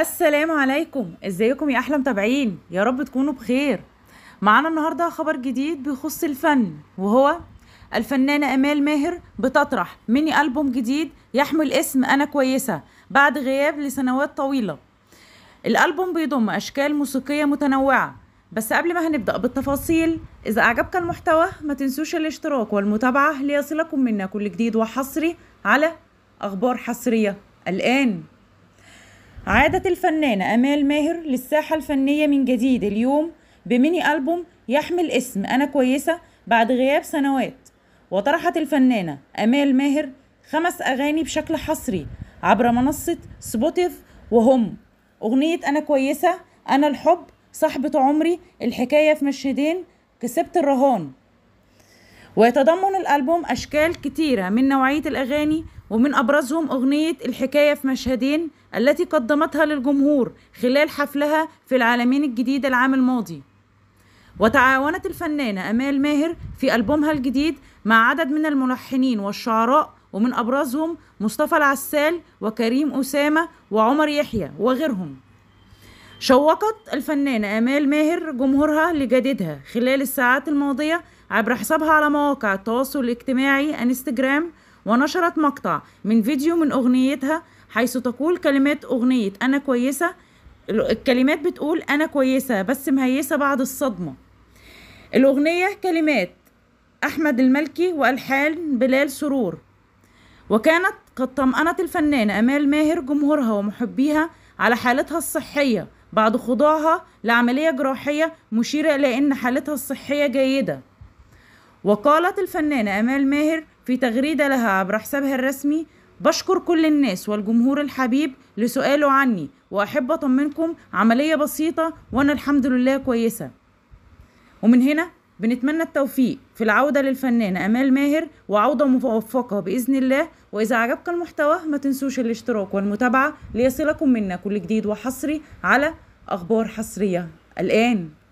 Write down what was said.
السلام عليكم ازيكم يا احلى متابعين يا رب تكونوا بخير معانا النهارده خبر جديد بيخص الفن وهو الفنانة أمال ماهر بتطرح ميني ألبوم جديد يحمل اسم أنا كويسة بعد غياب لسنوات طويلة الألبوم بيضم أشكال موسيقية متنوعة بس قبل ما هنبدأ بالتفاصيل إذا أعجبك المحتوى ما تنسوش الاشتراك والمتابعة ليصلكم منا كل جديد وحصري على أخبار حصرية الآن عادت الفنانة أمال ماهر للساحة الفنية من جديد اليوم بميني ألبوم يحمل اسم أنا كويسة بعد غياب سنوات وطرحت الفنانة أمال ماهر خمس أغاني بشكل حصري عبر منصة سبوتيف وهم أغنية أنا كويسة أنا الحب صاحبة عمري الحكاية في مشهدين كسبت الرهان ويتضمن الألبوم أشكال كتيرة من نوعية الأغاني ومن أبرزهم أغنية الحكاية في مشهدين التي قدمتها للجمهور خلال حفلها في العالمين الجديد العام الماضي وتعاونت الفنانة أمال ماهر في ألبومها الجديد مع عدد من الملحنين والشعراء ومن أبرزهم مصطفى العسال وكريم أسامة وعمر يحيى وغيرهم شوقت الفنانة آمال ماهر جمهورها لجديدها خلال الساعات الماضية عبر حسابها على مواقع التواصل الاجتماعي انستجرام ونشرت مقطع من فيديو من أغنيتها حيث تقول كلمات أغنية أنا كويسة الكلمات بتقول أنا كويسة بس مهيسة بعد الصدمة الأغنية كلمات أحمد الملكي وألحان بلال سرور وكانت قد طمأنت الفنانة أمال ماهر جمهورها ومحبيها على حالتها الصحية بعد خضوعها لعملية جراحية مشيرة إلى أن حالتها الصحية جيدة وقالت الفنانة أمال ماهر في تغريدة لها عبر حسابها الرسمي بشكر كل الناس والجمهور الحبيب لسؤاله عني وأحب أطمنكم عملية بسيطة وأنا الحمد لله كويسة ومن هنا بنتمنى التوفيق في العودة للفنانة أمال ماهر وعودة موفقة بإذن الله وإذا عجبك المحتوى ما تنسوش الاشتراك والمتابعة ليصلكم منا كل جديد وحصري على أخبار حصرية الآن